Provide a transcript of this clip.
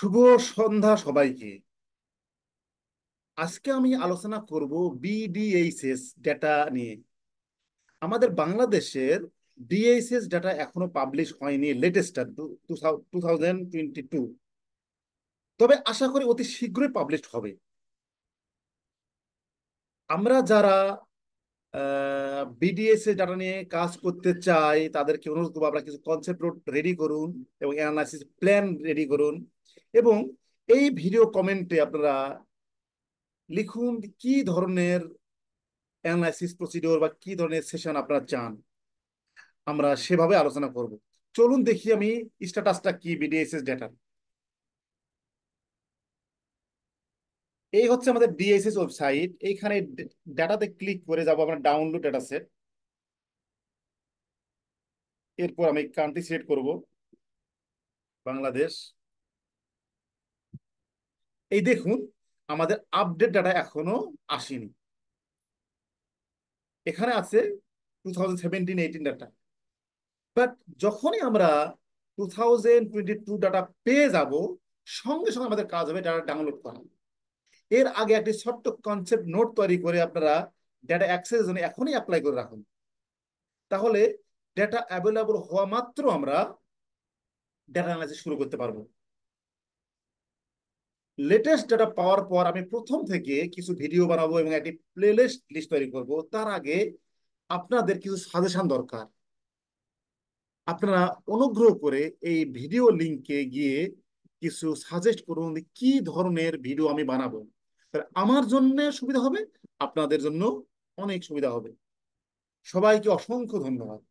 শুভ সন্ধ্যা সবাইকে আজকে আমি আলোচনা করব বিডিএইচএস ডেটা নিয়ে আমাদের বাংলাদেশের ডিএইচএস ডেটা এখনো পাবলিশ হয়নি latest two thousand twenty two তবে আশা করি অতি শীঘ্রই পাবলিশ হবে আমরা যারা বিডিএসএ ডাটা নিয়ে কাজ করতে চাই তাদেরকে অনুরোধ করবো আপনারা কিছু কনসেপ্ট রেডি করুন এবং অ্যানালাইসিস প্ল্যান রেডি করুন এবং এই ভিডিও কমেন্টে আপনারা লিখুন কি ধরনের অ্যানালাইসিস প্রসিডিওর বা কি ধরনের সেশন আপনারা চান আমরা সেভাবে আলোচনা করব চলুন দেখি আমি স্ট্যাটাসটা কি বিডিএসএস ডেটার এই হচ্ছে আমাদের ডিএসএস ওয়েবসাইট এইখানে ডাটাতে ক্লিক করে যাব আমরা ডাউনলোড ডাটা সেট এরপর আমি কান্ট্রি সিলেক্ট করব বাংলাদেশ এই দেখুন আমাদের আপডেট ডাটা এখনো আসেনি এখানে আছে two thousand seventeen data but যখনই আমরা two thousand twenty two data পেয়ে যাব সঙ্গে সঙ্গে আমাদের কাজ হবে ডাটা ডাউনলোড করা এর আগে একটি ছোট্ট কনসেপ্ট নোট তৈরি করে আপনারা ডেটা অ্যাক্সেসের জন্য এখনই অ্যাপ্লাই করে রাখুন তাহলে ডেটা অ্যাভেলেবল হওয়া মাত্র আমরা ডেটা অ্যানালাইসিস শুরু করতে পারবো লেটেস্ট ডেটা পাওয়ার পর আমি প্রথম থেকে কিছু ভিডিও বানাবো এবং একটি প্লেলিস্ট লিস্ট তৈরি করব তার আগে আপনাদের কিছু সাজেশন দরকার আপনারা অনুগ্রহ করে এই ভিডিও লিঙ্কে গিয়ে কিছু সাজেস্ট করুন কি ধরনের ভিডিও আমি বানাবো আমার জন্য সুবিধা হবে আপনাদের জন্য অনেক সুবিধা হবে সবাইকে অসংখ্য ধন্যবাদ